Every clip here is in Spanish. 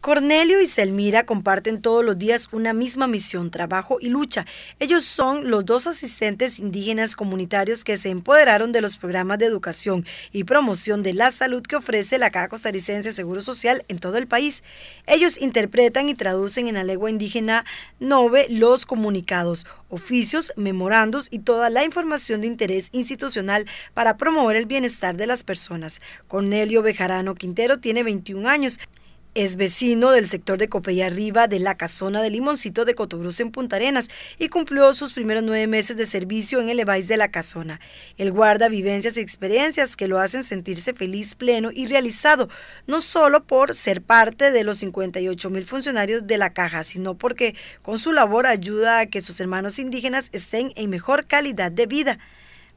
Cornelio y Selmira comparten todos los días una misma misión, trabajo y lucha. Ellos son los dos asistentes indígenas comunitarios que se empoderaron de los programas de educación y promoción de la salud que ofrece la Caja Costarricense Seguro Social en todo el país. Ellos interpretan y traducen en la lengua indígena Nove los comunicados, oficios, memorandos y toda la información de interés institucional para promover el bienestar de las personas. Cornelio Bejarano Quintero tiene 21 años es vecino del sector de Copella Arriba de la casona de Limoncito de Cotobruz en Punta Arenas y cumplió sus primeros nueve meses de servicio en el EVAIS de la casona. Él guarda vivencias y experiencias que lo hacen sentirse feliz, pleno y realizado, no solo por ser parte de los 58 mil funcionarios de la caja, sino porque con su labor ayuda a que sus hermanos indígenas estén en mejor calidad de vida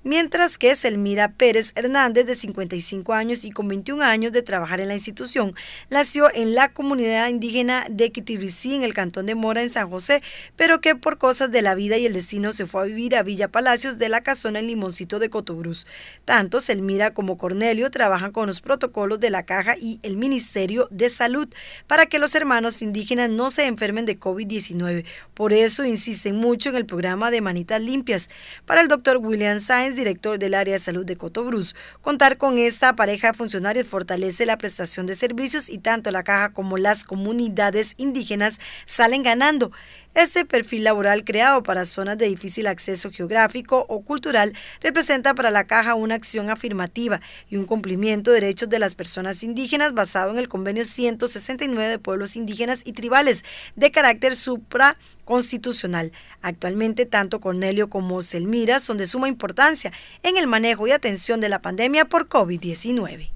mientras que Selmira Pérez Hernández, de 55 años y con 21 años de trabajar en la institución, nació en la comunidad indígena de Quitirricí en el cantón de Mora, en San José, pero que por cosas de la vida y el destino se fue a vivir a Villa Palacios de la Casona en Limoncito de Cotobrus. Tanto Selmira como Cornelio trabajan con los protocolos de la Caja y el Ministerio de Salud para que los hermanos indígenas no se enfermen de COVID-19. Por eso insisten mucho en el programa de Manitas Limpias. Para el doctor William Sáenz, director del área de salud de Cotobruz. Contar con esta pareja de funcionarios fortalece la prestación de servicios y tanto la caja como las comunidades indígenas salen ganando. Este perfil laboral creado para zonas de difícil acceso geográfico o cultural representa para la Caja una acción afirmativa y un cumplimiento de derechos de las personas indígenas basado en el Convenio 169 de Pueblos Indígenas y Tribales de carácter supraconstitucional. Actualmente tanto Cornelio como Selmira son de suma importancia en el manejo y atención de la pandemia por COVID-19.